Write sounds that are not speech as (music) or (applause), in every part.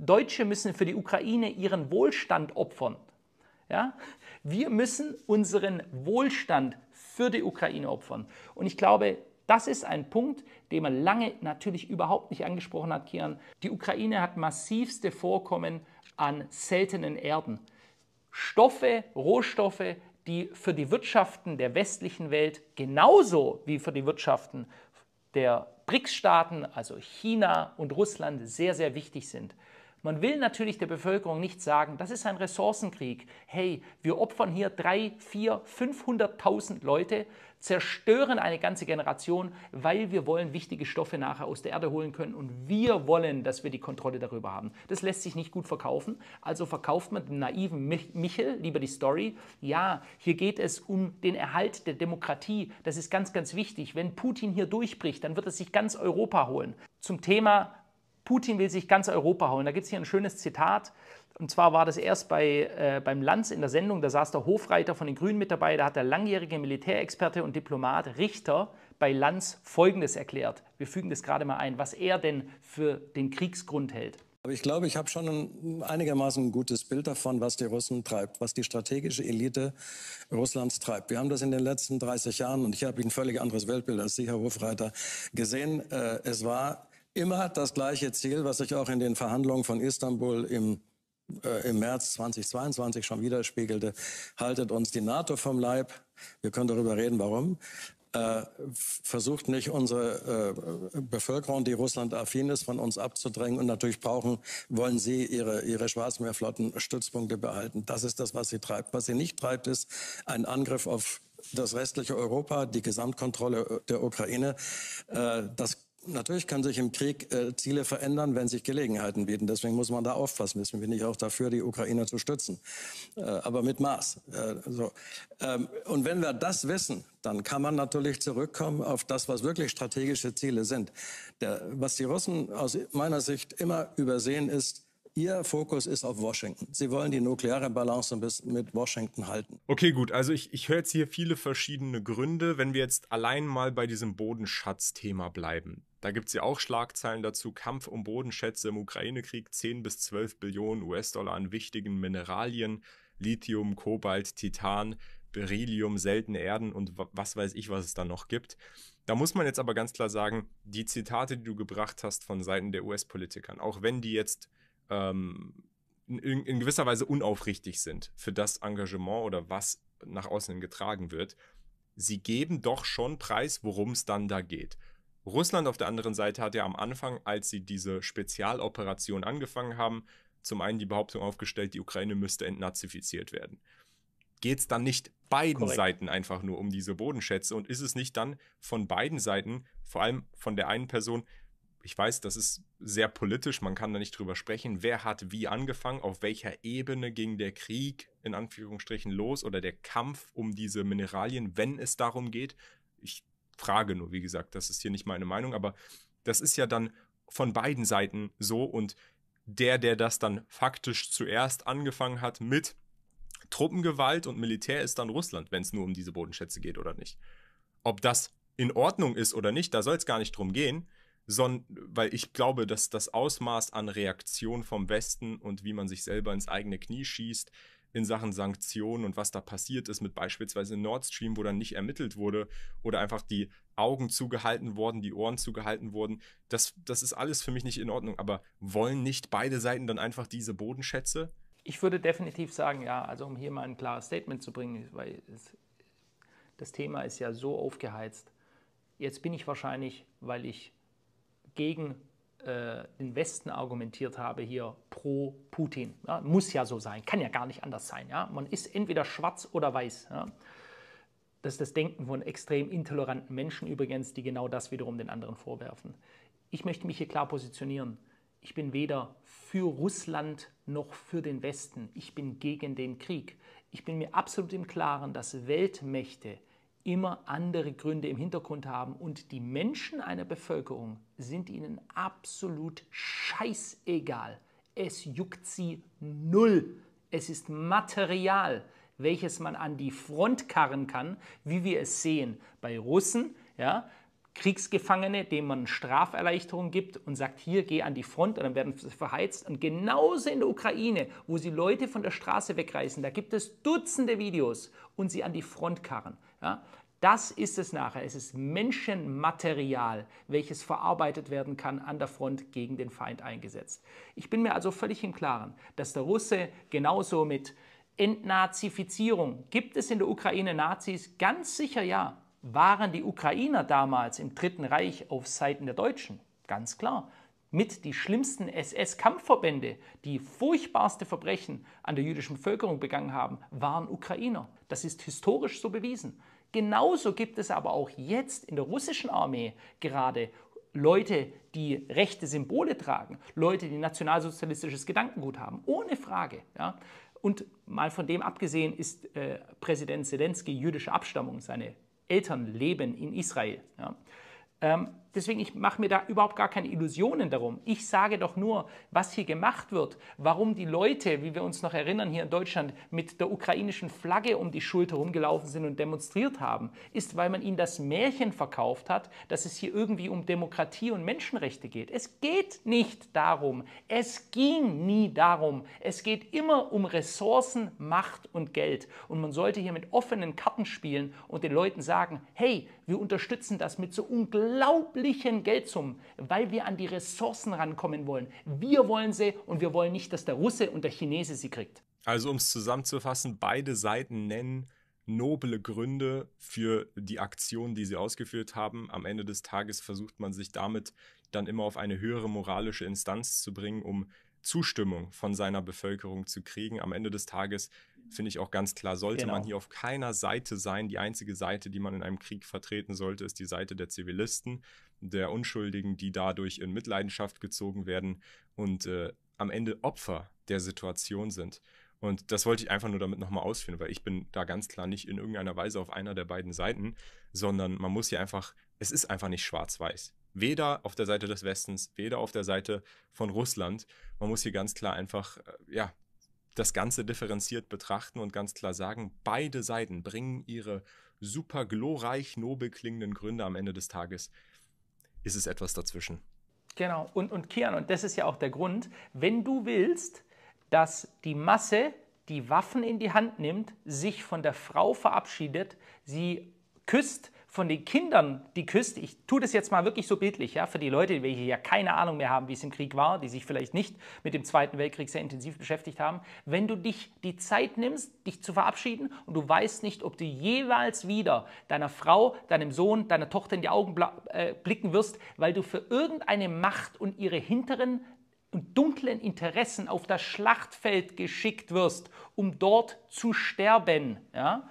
Deutsche müssen für die Ukraine ihren Wohlstand opfern. Ja? Wir müssen unseren Wohlstand für die Ukraine opfern. Und ich glaube, das ist ein Punkt, den man lange natürlich überhaupt nicht angesprochen hat, Kian. Die Ukraine hat massivste Vorkommen an seltenen Erden. Stoffe, Rohstoffe, die für die Wirtschaften der westlichen Welt genauso wie für die Wirtschaften der BRICS-Staaten, also China und Russland, sehr, sehr wichtig sind. Man will natürlich der Bevölkerung nicht sagen, das ist ein Ressourcenkrieg. Hey, wir opfern hier 3, 4, 500.000 Leute, zerstören eine ganze Generation, weil wir wollen wichtige Stoffe nachher aus der Erde holen können und wir wollen, dass wir die Kontrolle darüber haben. Das lässt sich nicht gut verkaufen, also verkauft man dem naiven Michel lieber die Story. Ja, hier geht es um den Erhalt der Demokratie. Das ist ganz, ganz wichtig. Wenn Putin hier durchbricht, dann wird es sich ganz Europa holen. Zum Thema Putin will sich ganz Europa hauen. Da gibt es hier ein schönes Zitat. Und zwar war das erst bei, äh, beim Lanz in der Sendung, da saß der Hofreiter von den Grünen mit dabei, da hat der langjährige Militärexperte und Diplomat Richter bei Lanz Folgendes erklärt. Wir fügen das gerade mal ein, was er denn für den Kriegsgrund hält. Aber ich glaube, ich habe schon ein, einigermaßen ein gutes Bild davon, was die Russen treibt, was die strategische Elite Russlands treibt. Wir haben das in den letzten 30 Jahren, und ich habe ein völlig anderes Weltbild als Sie, Herr Hofreiter, gesehen. Äh, es war immer das gleiche Ziel, was sich auch in den Verhandlungen von Istanbul im, äh, im März 2022 schon widerspiegelte. Haltet uns die NATO vom Leib. Wir können darüber reden, warum. Äh, versucht nicht unsere äh, Bevölkerung, die Russland affin ist, von uns abzudrängen. Und natürlich brauchen, wollen sie ihre, ihre Schwarzmeerflotten Stützpunkte behalten. Das ist das, was sie treibt. Was sie nicht treibt, ist ein Angriff auf das restliche Europa, die Gesamtkontrolle äh, der Ukraine. Äh, das Natürlich kann sich im Krieg äh, Ziele verändern, wenn sich Gelegenheiten bieten. Deswegen muss man da aufpassen. Deswegen bin ich auch dafür, die Ukraine zu stützen. Äh, aber mit Maß. Äh, so. ähm, und wenn wir das wissen, dann kann man natürlich zurückkommen auf das, was wirklich strategische Ziele sind. Der, was die Russen aus meiner Sicht immer übersehen ist, Ihr Fokus ist auf Washington. Sie wollen die nukleare Balance mit Washington halten. Okay, gut. Also ich, ich höre jetzt hier viele verschiedene Gründe. Wenn wir jetzt allein mal bei diesem Bodenschatz-Thema bleiben. Da gibt es ja auch Schlagzeilen dazu. Kampf um Bodenschätze im Ukraine-Krieg. 10 bis 12 Billionen US-Dollar an wichtigen Mineralien. Lithium, Kobalt, Titan, Beryllium, seltene Erden und was weiß ich, was es da noch gibt. Da muss man jetzt aber ganz klar sagen, die Zitate, die du gebracht hast von Seiten der US-Politikern, auch wenn die jetzt ähm, in, in gewisser Weise unaufrichtig sind für das Engagement oder was nach außen getragen wird, sie geben doch schon preis, worum es dann da geht. Russland auf der anderen Seite hat ja am Anfang, als sie diese Spezialoperation angefangen haben, zum einen die Behauptung aufgestellt, die Ukraine müsste entnazifiziert werden. Geht es dann nicht beiden Korrekt. Seiten einfach nur um diese Bodenschätze und ist es nicht dann von beiden Seiten, vor allem von der einen Person, ich weiß, das ist sehr politisch, man kann da nicht drüber sprechen, wer hat wie angefangen, auf welcher Ebene ging der Krieg in Anführungsstrichen los oder der Kampf um diese Mineralien, wenn es darum geht. Ich Frage nur, wie gesagt, das ist hier nicht meine Meinung, aber das ist ja dann von beiden Seiten so und der, der das dann faktisch zuerst angefangen hat mit Truppengewalt und Militär ist dann Russland, wenn es nur um diese Bodenschätze geht oder nicht. Ob das in Ordnung ist oder nicht, da soll es gar nicht drum gehen, sondern weil ich glaube, dass das Ausmaß an Reaktion vom Westen und wie man sich selber ins eigene Knie schießt, in Sachen Sanktionen und was da passiert ist mit beispielsweise Nord Stream, wo dann nicht ermittelt wurde oder einfach die Augen zugehalten wurden, die Ohren zugehalten wurden. Das, das ist alles für mich nicht in Ordnung. Aber wollen nicht beide Seiten dann einfach diese Bodenschätze? Ich würde definitiv sagen, ja, also um hier mal ein klares Statement zu bringen, weil es, das Thema ist ja so aufgeheizt. Jetzt bin ich wahrscheinlich, weil ich gegen den äh, Westen argumentiert habe hier pro Putin. Ja, muss ja so sein, kann ja gar nicht anders sein. Ja? Man ist entweder schwarz oder weiß. Ja? Das ist das Denken von extrem intoleranten Menschen übrigens, die genau das wiederum den anderen vorwerfen. Ich möchte mich hier klar positionieren. Ich bin weder für Russland noch für den Westen. Ich bin gegen den Krieg. Ich bin mir absolut im Klaren, dass Weltmächte immer andere Gründe im Hintergrund haben und die Menschen einer Bevölkerung sind ihnen absolut scheißegal. Es juckt sie null. Es ist Material, welches man an die Front karren kann, wie wir es sehen bei Russen, ja, Kriegsgefangene, denen man Straferleichterung gibt und sagt, hier geh an die Front und dann werden sie verheizt. Und genauso in der Ukraine, wo sie Leute von der Straße wegreißen, da gibt es Dutzende Videos und sie an die Front karren. Ja? Das ist es nachher. Es ist Menschenmaterial, welches verarbeitet werden kann an der Front gegen den Feind eingesetzt. Ich bin mir also völlig im Klaren, dass der Russe genauso mit Entnazifizierung, gibt es in der Ukraine Nazis? Ganz sicher ja waren die Ukrainer damals im Dritten Reich auf Seiten der Deutschen. Ganz klar. Mit die schlimmsten SS-Kampfverbände, die furchtbarste Verbrechen an der jüdischen Bevölkerung begangen haben, waren Ukrainer. Das ist historisch so bewiesen. Genauso gibt es aber auch jetzt in der russischen Armee gerade Leute, die rechte Symbole tragen, Leute, die nationalsozialistisches Gedankengut haben, ohne Frage. Ja. Und mal von dem abgesehen ist äh, Präsident Zelensky jüdischer Abstammung, seine Eltern leben in Israel. Ja. Ähm, Deswegen, ich mache mir da überhaupt gar keine Illusionen darum. Ich sage doch nur, was hier gemacht wird, warum die Leute, wie wir uns noch erinnern, hier in Deutschland mit der ukrainischen Flagge um die Schulter rumgelaufen sind und demonstriert haben, ist, weil man ihnen das Märchen verkauft hat, dass es hier irgendwie um Demokratie und Menschenrechte geht. Es geht nicht darum. Es ging nie darum. Es geht immer um Ressourcen, Macht und Geld. Und man sollte hier mit offenen Karten spielen und den Leuten sagen, hey, wir unterstützen das mit so unglaublich stattlichen Geldsummen, weil wir an die Ressourcen rankommen wollen. Wir wollen sie und wir wollen nicht, dass der Russe und der Chinese sie kriegt. Also um es zusammenzufassen, beide Seiten nennen noble Gründe für die Aktion, die sie ausgeführt haben. Am Ende des Tages versucht man sich damit dann immer auf eine höhere moralische Instanz zu bringen, um Zustimmung von seiner Bevölkerung zu kriegen. Am Ende des Tages finde ich auch ganz klar, sollte genau. man hier auf keiner Seite sein. Die einzige Seite, die man in einem Krieg vertreten sollte, ist die Seite der Zivilisten, der Unschuldigen, die dadurch in Mitleidenschaft gezogen werden und äh, am Ende Opfer der Situation sind. Und das wollte ich einfach nur damit nochmal ausführen, weil ich bin da ganz klar nicht in irgendeiner Weise auf einer der beiden Seiten, sondern man muss hier einfach, es ist einfach nicht schwarz-weiß. Weder auf der Seite des Westens, weder auf der Seite von Russland. Man muss hier ganz klar einfach, äh, ja, das Ganze differenziert betrachten und ganz klar sagen, beide Seiten bringen ihre super glorreich nobel klingenden Gründe am Ende des Tages. Ist es etwas dazwischen? Genau, und, und Kian, und das ist ja auch der Grund, wenn du willst, dass die Masse die Waffen in die Hand nimmt, sich von der Frau verabschiedet, sie küsst, von den Kindern die küsst, ich tue das jetzt mal wirklich so bildlich, ja, für die Leute, die welche ja keine Ahnung mehr haben, wie es im Krieg war, die sich vielleicht nicht mit dem Zweiten Weltkrieg sehr intensiv beschäftigt haben, wenn du dich die Zeit nimmst, dich zu verabschieden und du weißt nicht, ob du jeweils wieder deiner Frau, deinem Sohn, deiner Tochter in die Augen äh, blicken wirst, weil du für irgendeine Macht und ihre hinteren und dunklen Interessen auf das Schlachtfeld geschickt wirst, um dort zu sterben. Ja?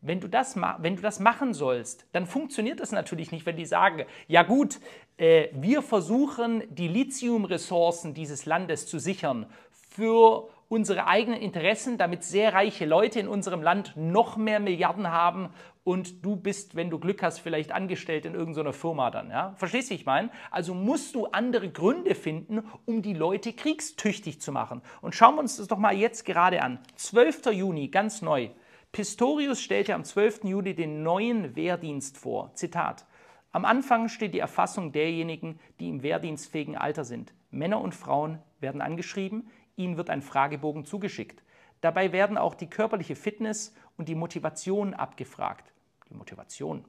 Wenn du, das wenn du das machen sollst, dann funktioniert das natürlich nicht, wenn die sagen, ja gut, äh, wir versuchen die Lithiumressourcen dieses Landes zu sichern für unsere eigenen Interessen, damit sehr reiche Leute in unserem Land noch mehr Milliarden haben und du bist, wenn du Glück hast, vielleicht angestellt in irgendeiner Firma dann. Ja? Verstehst du, ich meine? Also musst du andere Gründe finden, um die Leute kriegstüchtig zu machen. Und schauen wir uns das doch mal jetzt gerade an. 12. Juni, ganz neu. Pistorius stellte am 12. Juli den neuen Wehrdienst vor. Zitat: Am Anfang steht die Erfassung derjenigen, die im wehrdienstfähigen Alter sind. Männer und Frauen werden angeschrieben, ihnen wird ein Fragebogen zugeschickt. Dabei werden auch die körperliche Fitness und die Motivation abgefragt. Die Motivation.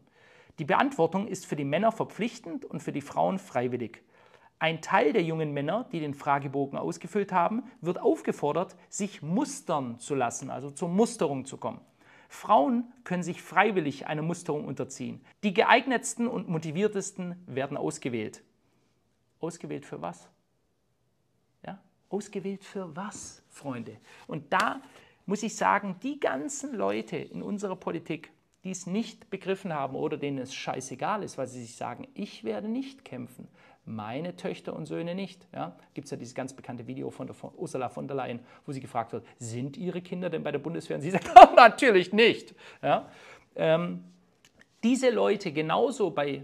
Die Beantwortung ist für die Männer verpflichtend und für die Frauen freiwillig. Ein Teil der jungen Männer, die den Fragebogen ausgefüllt haben, wird aufgefordert, sich mustern zu lassen, also zur Musterung zu kommen. Frauen können sich freiwillig einer Musterung unterziehen. Die geeignetsten und motiviertesten werden ausgewählt. Ausgewählt für was? Ja? Ausgewählt für was, Freunde? Und da muss ich sagen, die ganzen Leute in unserer Politik, die es nicht begriffen haben oder denen es scheißegal ist, weil sie sich sagen, ich werde nicht kämpfen, meine Töchter und Söhne nicht. Ja? Gibt es ja dieses ganz bekannte Video von, der, Ursula von der Leyen, wo sie gefragt wird, sind ihre Kinder denn bei der Bundeswehr? Und sie (laughs) sagt, oh, natürlich nicht. Ja? Ähm, diese Leute genauso bei,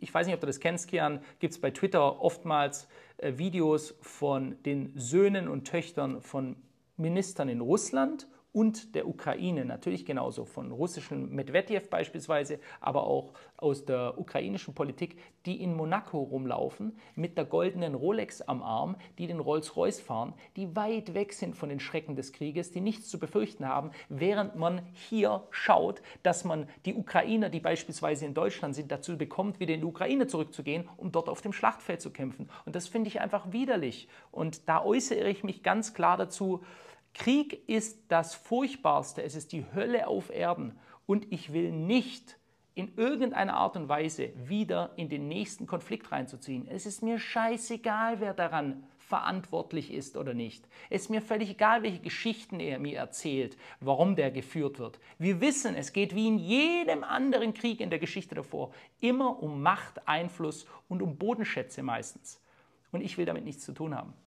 ich weiß nicht, ob du das kennst, Kian, gibt es bei Twitter oftmals äh, Videos von den Söhnen und Töchtern von Ministern in Russland und der Ukraine, natürlich genauso von russischen Medvedev beispielsweise, aber auch aus der ukrainischen Politik, die in Monaco rumlaufen mit der goldenen Rolex am Arm, die den Rolls-Royce fahren, die weit weg sind von den Schrecken des Krieges, die nichts zu befürchten haben, während man hier schaut, dass man die Ukrainer, die beispielsweise in Deutschland sind, dazu bekommt, wieder in die Ukraine zurückzugehen, um dort auf dem Schlachtfeld zu kämpfen. Und das finde ich einfach widerlich. Und da äußere ich mich ganz klar dazu, Krieg ist das Furchtbarste, es ist die Hölle auf Erden und ich will nicht in irgendeiner Art und Weise wieder in den nächsten Konflikt reinzuziehen. Es ist mir scheißegal, wer daran verantwortlich ist oder nicht. Es ist mir völlig egal, welche Geschichten er mir erzählt, warum der geführt wird. Wir wissen, es geht wie in jedem anderen Krieg in der Geschichte davor immer um Macht, Einfluss und um Bodenschätze meistens. Und ich will damit nichts zu tun haben.